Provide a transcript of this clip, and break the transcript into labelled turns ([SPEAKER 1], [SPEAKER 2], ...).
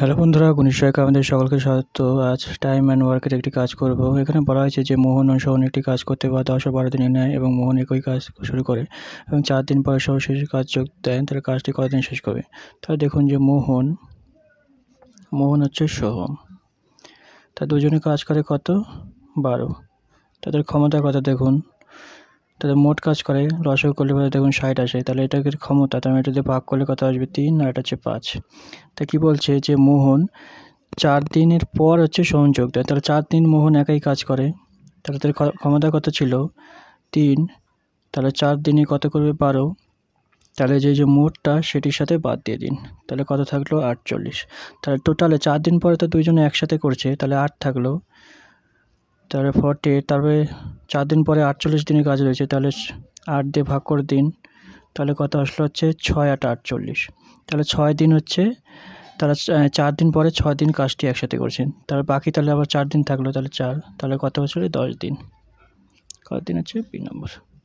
[SPEAKER 1] hello বন্ধুরা গুণিশয়কে আমাদের সকলকে স্বাগত আজ টাইম অ্যান্ড ওয়ার্কের একটি কাজ করব এখানে বলা হয়েছে যে মোহন ও একটি কাজ করতে বা দশ বারো দিনে নেয় এবং মোহন একই কাজ শুরু করে এবং চার দিন পরে সহ শেষ কাজ যোগ দেয় তাহলে কাজটি কতদিন শেষ করবে তাহলে দেখুন যে মোহন মোহন হচ্ছে সহ তা দুজনে কাজ করে কত বারো তাদের ক্ষমতার কথা দেখুন তাহলে মোট কাজ করে লসও করলে পরে দেখুন ষাট আসে তাহলে এটাকে ক্ষমতা তার মানে এটাতে ভাগ করলে কত আসবে তিন আর এটা হচ্ছে পাঁচ তা কী বলছে যে মোহন চার দিনের পর হচ্ছে সংযোগ দেয় তাহলে চার দিন মোহন একাই কাজ করে তাহলে তার ক্ষমতা কত ছিল তিন তাহলে চার দিনে কত করবে বারো তাহলে যে যে মোটটা সেটির সাথে বাদ দিয়ে দিন তাহলে কত থাকলো আটচল্লিশ তাহলে টোটালে চার দিন পরে তো দুইজনে একসাথে করছে তাহলে আট থাকলো তাহলে ফর্টি তারপরে চার দিন পরে আটচল্লিশ দিনের কাজ রয়েছে তাহলে আট দিয়ে ভাগ করে দিন তাহলে কত আসলো হচ্ছে ছয় আট আটচল্লিশ তাহলে ছয় দিন হচ্ছে তারা চার দিন পরে ছয় দিন কাজটি একসাথে করছেন তার বাকি তাহলে আবার চার দিন থাকলো তাহলে চার তাহলে কত হচ্ছিল দশ দিন কত দিন হচ্ছে বি নম্বর